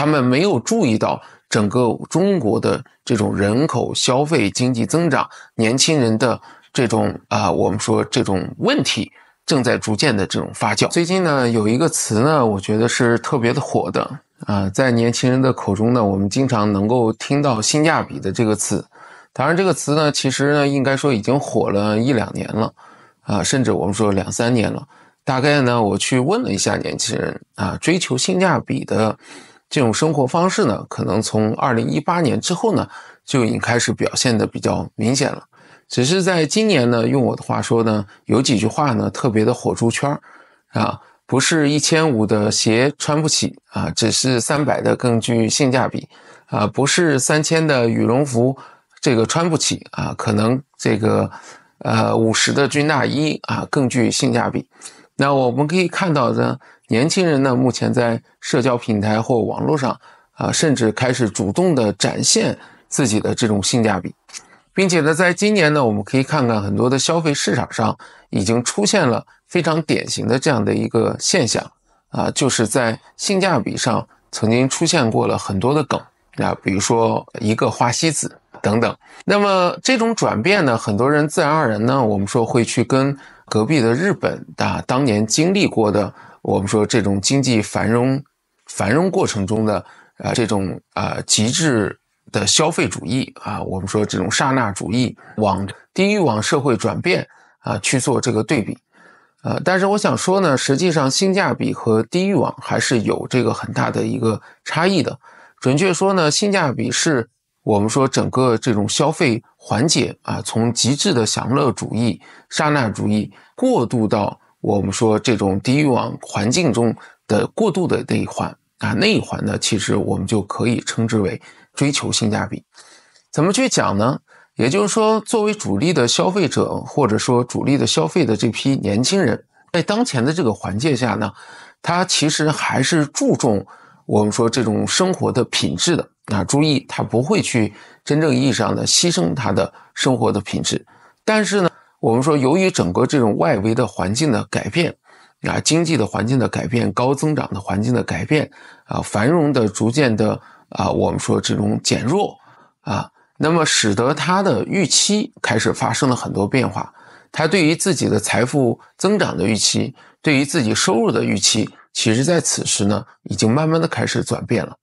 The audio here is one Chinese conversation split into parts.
他们没有注意到整个中国的这种人口消费经济增长、年轻人的这种啊，我们说这种问题正在逐渐的这种发酵。最近呢，有一个词呢，我觉得是特别的火的啊，在年轻人的口中呢，我们经常能够听到“性价比”的这个词。当然，这个词呢，其实呢，应该说已经火了一两年了，啊，甚至我们说两三年了。大概呢，我去问了一下年轻人啊，追求性价比的。这种生活方式呢，可能从二零一八年之后呢，就已经开始表现的比较明显了。只是在今年呢，用我的话说呢，有几句话呢特别的火出圈儿，啊，不是一千五的鞋穿不起啊，只是三百的更具性价比啊，不是三千的羽绒服这个穿不起啊，可能这个呃五十的军大衣啊更具性价比。那我们可以看到呢，年轻人呢，目前在社交平台或网络上，啊，甚至开始主动的展现自己的这种性价比，并且呢，在今年呢，我们可以看看很多的消费市场上已经出现了非常典型的这样的一个现象，啊，就是在性价比上曾经出现过了很多的梗啊，比如说一个花西子等等。那么这种转变呢，很多人自然而然呢，我们说会去跟隔壁的日本啊，当年经历过的。我们说这种经济繁荣繁荣过程中的啊这种啊极致的消费主义啊，我们说这种刹那主义往低欲望社会转变啊去做这个对比，呃，但是我想说呢，实际上性价比和低欲望还是有这个很大的一个差异的。准确说呢，性价比是我们说整个这种消费环节啊，从极致的享乐主义、刹那主义过渡到。我们说这种低欲望环境中的过度的那一环啊，那一环呢，其实我们就可以称之为追求性价比。怎么去讲呢？也就是说，作为主力的消费者或者说主力的消费的这批年轻人，在当前的这个环境下呢，他其实还是注重我们说这种生活的品质的啊。注意，他不会去真正意义上的牺牲他的生活的品质，但是呢。我们说，由于整个这种外围的环境的改变，啊，经济的环境的改变，高增长的环境的改变，啊，繁荣的逐渐的啊，我们说这种减弱，啊，那么使得他的预期开始发生了很多变化，他对于自己的财富增长的预期，对于自己收入的预期，其实在此时呢，已经慢慢的开始转变了，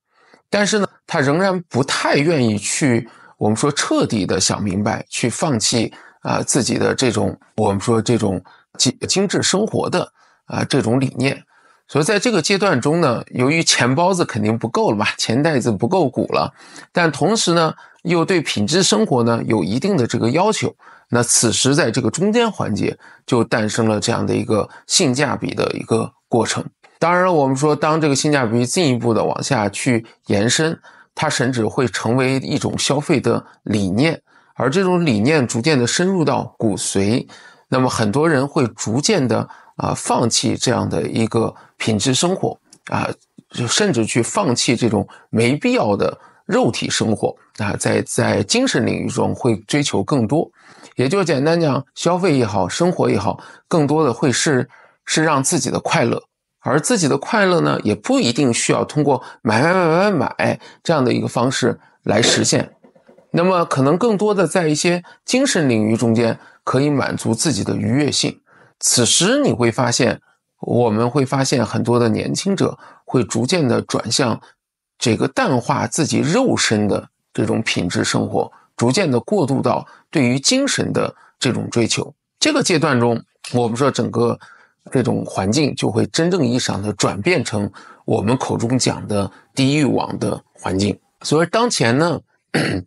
但是呢，他仍然不太愿意去，我们说彻底的想明白，去放弃。啊，自己的这种我们说这种精精致生活的啊这种理念，所以在这个阶段中呢，由于钱包子肯定不够了嘛，钱袋子不够鼓了，但同时呢又对品质生活呢有一定的这个要求，那此时在这个中间环节就诞生了这样的一个性价比的一个过程。当然了，我们说当这个性价比进一步的往下去延伸，它甚至会成为一种消费的理念。而这种理念逐渐的深入到骨髓，那么很多人会逐渐的啊放弃这样的一个品质生活啊，就甚至去放弃这种没必要的肉体生活啊，在在精神领域中会追求更多。也就简单讲，消费也好，生活也好，更多的会是是让自己的快乐，而自己的快乐呢，也不一定需要通过买买买买买这样的一个方式来实现。那么，可能更多的在一些精神领域中间可以满足自己的愉悦性。此时你会发现，我们会发现很多的年轻者会逐渐的转向这个淡化自己肉身的这种品质生活，逐渐的过渡到对于精神的这种追求。这个阶段中，我们说整个这种环境就会真正意义上的转变成我们口中讲的低欲望的环境。所以，当前呢？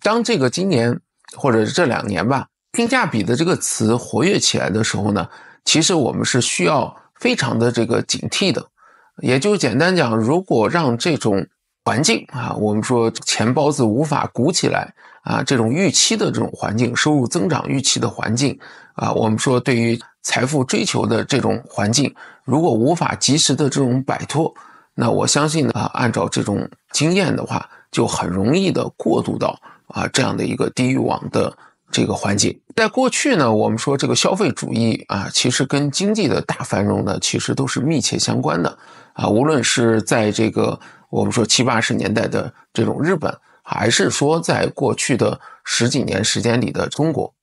当这个今年或者是这两年吧，性价比的这个词活跃起来的时候呢，其实我们是需要非常的这个警惕的。也就简单讲，如果让这种环境啊，我们说钱包子无法鼓起来啊，这种预期的这种环境，收入增长预期的环境啊，我们说对于财富追求的这种环境，如果无法及时的这种摆脱，那我相信呢，按照这种经验的话。就很容易的过渡到啊这样的一个低欲望的这个环境。在过去呢，我们说这个消费主义啊，其实跟经济的大繁荣呢，其实都是密切相关的啊。无论是在这个我们说七八十年代的这种日本，还是说在过去的十几年时间里的中国，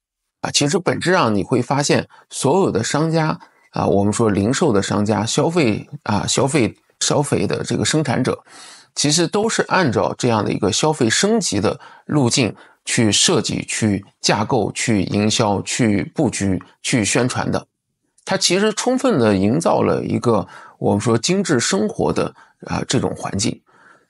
啊，其实本质上你会发现，所有的商家啊，我们说零售的商家、消费啊、消费消费的这个生产者。其实都是按照这样的一个消费升级的路径去设计、去架构、去营销、去布局、去宣传的。它其实充分的营造了一个我们说精致生活的啊这种环境。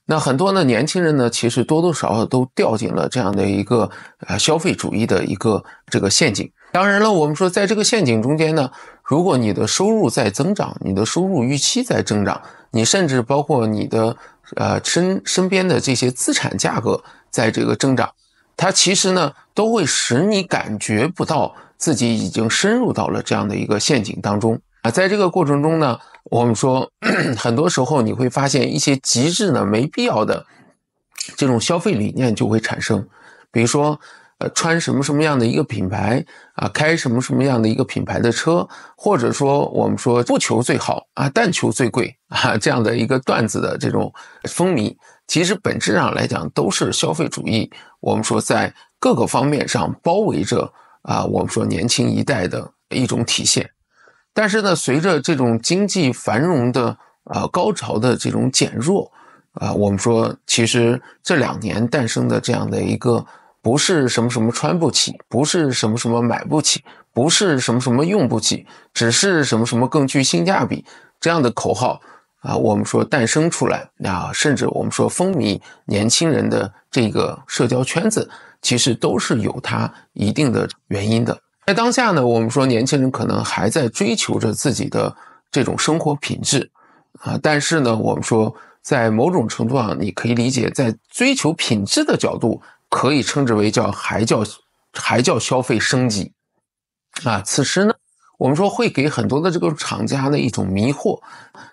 那很多的年轻人呢，其实多多少少都掉进了这样的一个呃消费主义的一个这个陷阱。当然了，我们说在这个陷阱中间呢，如果你的收入在增长，你的收入预期在增长，你甚至包括你的。呃，身身边的这些资产价格在这个增长，它其实呢都会使你感觉不到自己已经深入到了这样的一个陷阱当中啊。在这个过程中呢，我们说，很多时候你会发现一些极致呢没必要的这种消费理念就会产生，比如说。呃，穿什么什么样的一个品牌啊？开什么什么样的一个品牌的车？或者说，我们说不求最好啊，但求最贵啊，这样的一个段子的这种风靡，其实本质上来讲都是消费主义。我们说在各个方面上包围着啊，我们说年轻一代的一种体现。但是呢，随着这种经济繁荣的啊高潮的这种减弱啊，我们说其实这两年诞生的这样的一个。不是什么什么穿不起，不是什么什么买不起，不是什么什么用不起，只是什么什么更具性价比这样的口号啊，我们说诞生出来啊，甚至我们说风靡年轻人的这个社交圈子，其实都是有它一定的原因的。在当下呢，我们说年轻人可能还在追求着自己的这种生活品质啊，但是呢，我们说在某种程度上，你可以理解在追求品质的角度。可以称之为叫还叫还叫消费升级啊！此时呢，我们说会给很多的这个厂家的一种迷惑，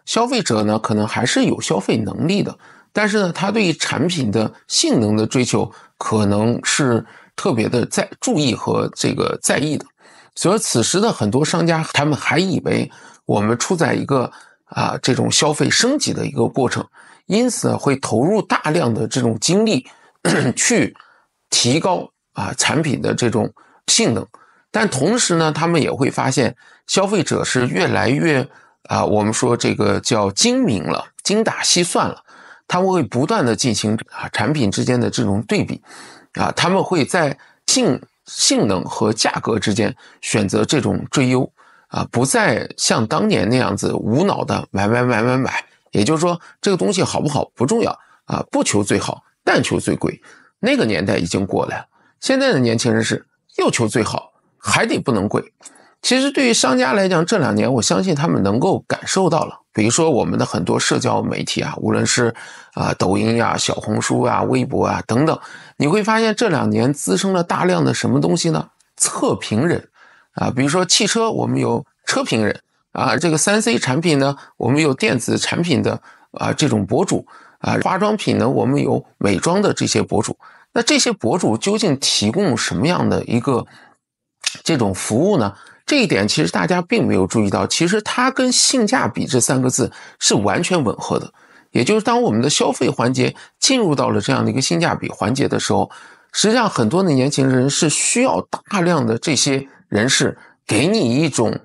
消费者呢可能还是有消费能力的，但是呢，他对于产品的性能的追求可能是特别的在注意和这个在意的。所以此时的很多商家，他们还以为我们处在一个啊这种消费升级的一个过程，因此会投入大量的这种精力 去。提高啊产品的这种性能，但同时呢，他们也会发现消费者是越来越啊，我们说这个叫精明了，精打细算了，他们会不断的进行啊产品之间的这种对比，啊，他们会在性性能和价格之间选择这种最优，啊，不再像当年那样子无脑的买买买买买，也就是说这个东西好不好不重要啊，不求最好，但求最贵。那个年代已经过了，现在的年轻人是要求最好，还得不能贵。其实对于商家来讲，这两年我相信他们能够感受到了。比如说我们的很多社交媒体啊，无论是啊抖音呀、小红书啊、微博啊等等，你会发现这两年滋生了大量的什么东西呢？测评人啊，比如说汽车，我们有车评人啊；这个三 C 产品呢，我们有电子产品的啊这种博主啊；化妆品呢，我们有美妆的这些博主。那这些博主究竟提供什么样的一个这种服务呢？这一点其实大家并没有注意到。其实它跟性价比这三个字是完全吻合的。也就是当我们的消费环节进入到了这样的一个性价比环节的时候，实际上很多的年轻人是需要大量的这些人士给你一种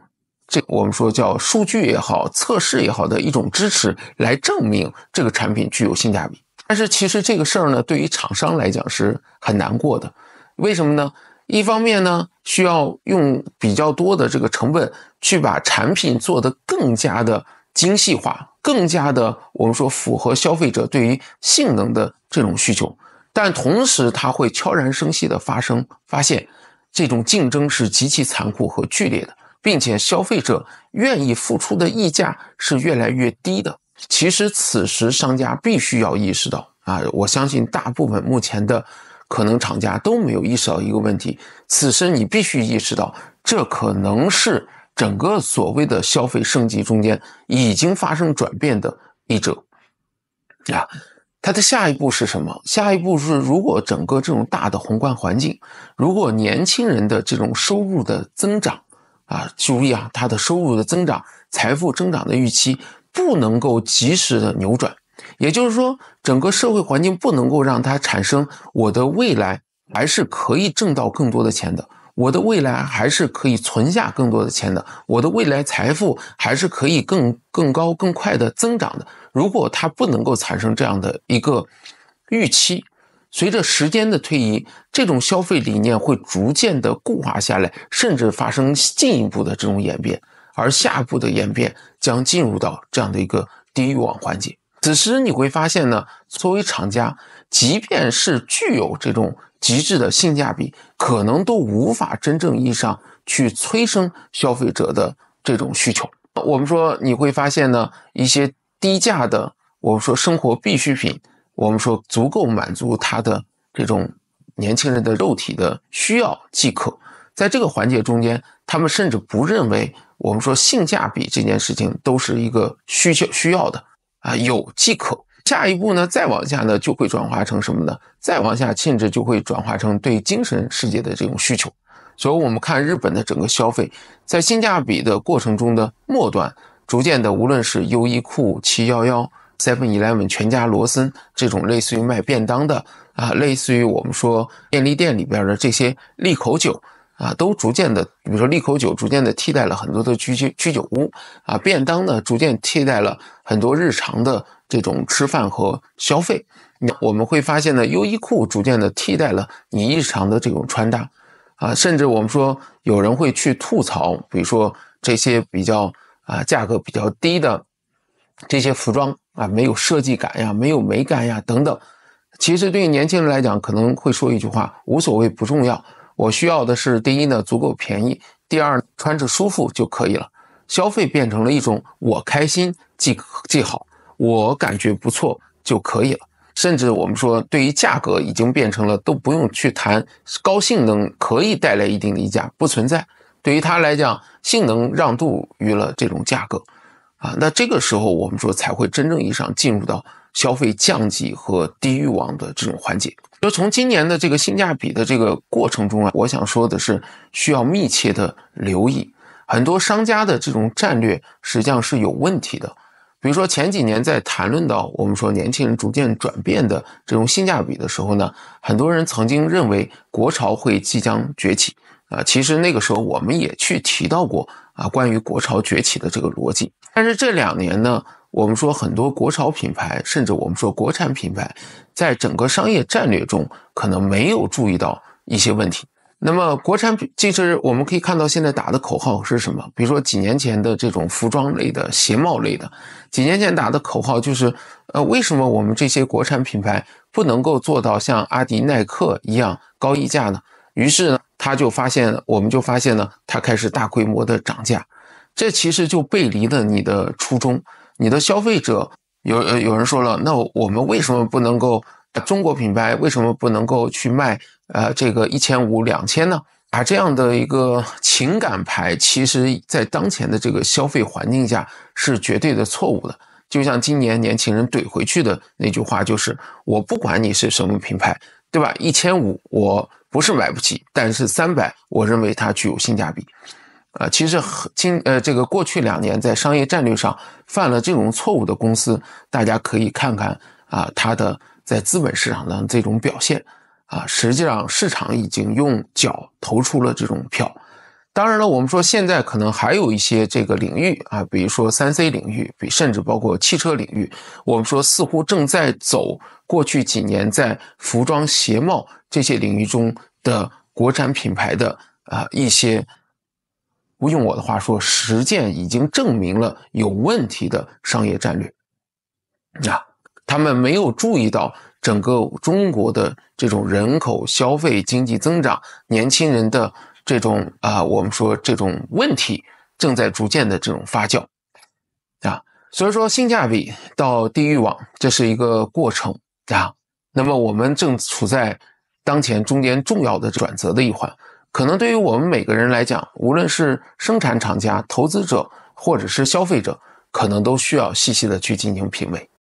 这我们说叫数据也好、测试也好的一种支持，来证明这个产品具有性价比。但是其实这个事儿呢，对于厂商来讲是很难过的，为什么呢？一方面呢，需要用比较多的这个成本去把产品做得更加的精细化，更加的我们说符合消费者对于性能的这种需求。但同时，它会悄然生息的发生发现，这种竞争是极其残酷和剧烈的，并且消费者愿意付出的溢价是越来越低的。其实此时商家必须要意识到啊，我相信大部分目前的可能厂家都没有意识到一个问题。此时你必须意识到，这可能是整个所谓的消费升级中间已经发生转变的一者啊。它的下一步是什么？下一步是如果整个这种大的宏观环境，如果年轻人的这种收入的增长啊，注意啊，他的收入的增长、财富增长的预期。不能够及时的扭转，也就是说，整个社会环境不能够让它产生我的未来还是可以挣到更多的钱的，我的未来还是可以存下更多的钱的，我的未来财富还是可以更更高更快的增长的。如果它不能够产生这样的一个预期，随着时间的推移，这种消费理念会逐渐的固化下来，甚至发生进一步的这种演变。而下步的演变将进入到这样的一个低欲望环节，此时你会发现呢，作为厂家，即便是具有这种极致的性价比，可能都无法真正意义上去催生消费者的这种需求。我们说你会发现呢，一些低价的，我们说生活必需品，我们说足够满足他的这种年轻人的肉体的需要即可，在这个环节中间，他们甚至不认为。我们说性价比这件事情都是一个需求需要的啊，有即可。下一步呢，再往下呢，就会转化成什么呢？再往下，甚至就会转化成对精神世界的这种需求。所以我们看日本的整个消费，在性价比的过程中的末端，逐渐的，无论是优衣库、七幺幺、Seven Eleven、全家、罗森这种类似于卖便当的啊，类似于我们说便利店里边的这些利口酒。啊，都逐渐的，比如说利口酒逐渐的替代了很多的居居居酒屋，啊，便当呢逐渐替代了很多日常的这种吃饭和消费。那我们会发现呢，优衣库逐渐的替代了你日常的这种穿搭，啊，甚至我们说有人会去吐槽，比如说这些比较啊价格比较低的这些服装啊，没有设计感呀，没有美感呀等等。其实对于年轻人来讲，可能会说一句话，无所谓，不重要。我需要的是，第一呢足够便宜，第二穿着舒服就可以了。消费变成了一种我开心即即好，我感觉不错就可以了。甚至我们说，对于价格已经变成了都不用去谈，高性能可以带来一定的溢价不存在。对于它来讲，性能让渡于了这种价格啊。那这个时候我们说才会真正意义上进入到消费降级和低欲望的这种环节。就从今年的这个性价比的这个过程中啊，我想说的是，需要密切的留意很多商家的这种战略，实际上是有问题的。比如说前几年在谈论到我们说年轻人逐渐转变的这种性价比的时候呢，很多人曾经认为国潮会即将崛起，啊，其实那个时候我们也去提到过啊，关于国潮崛起的这个逻辑，但是这两年呢。我们说很多国潮品牌，甚至我们说国产品牌，在整个商业战略中，可能没有注意到一些问题。那么国产品，就是我们可以看到现在打的口号是什么？比如说几年前的这种服装类的、鞋帽类的，几年前打的口号就是：呃，为什么我们这些国产品牌不能够做到像阿迪、耐克一样高溢价呢？于是呢，他就发现，我们就发现呢，他开始大规模的涨价，这其实就背离了你的初衷。你的消费者有有人说了，那我们为什么不能够中国品牌为什么不能够去卖呃这个一千五两千呢？啊，这样的一个情感牌，其实在当前的这个消费环境下是绝对的错误的。就像今年年轻人怼回去的那句话，就是我不管你是什么品牌，对吧？一千五我不是买不起，但是三百我认为它具有性价比。啊，其实今呃，这个过去两年在商业战略上犯了这种错误的公司，大家可以看看啊，它的在资本市场上这种表现啊，实际上市场已经用脚投出了这种票。当然了，我们说现在可能还有一些这个领域啊，比如说三 C 领域，比甚至包括汽车领域，我们说似乎正在走过去几年在服装、鞋帽这些领域中的国产品牌的啊一些。用我的话说，实践已经证明了有问题的商业战略。啊，他们没有注意到整个中国的这种人口消费、经济增长、年轻人的这种啊，我们说这种问题正在逐渐的这种发酵。啊，所以说性价比到地域网，这是一个过程啊。那么我们正处在当前中间重要的转折的一环。可能对于我们每个人来讲，无论是生产厂家、投资者，或者是消费者，可能都需要细细的去进行品味。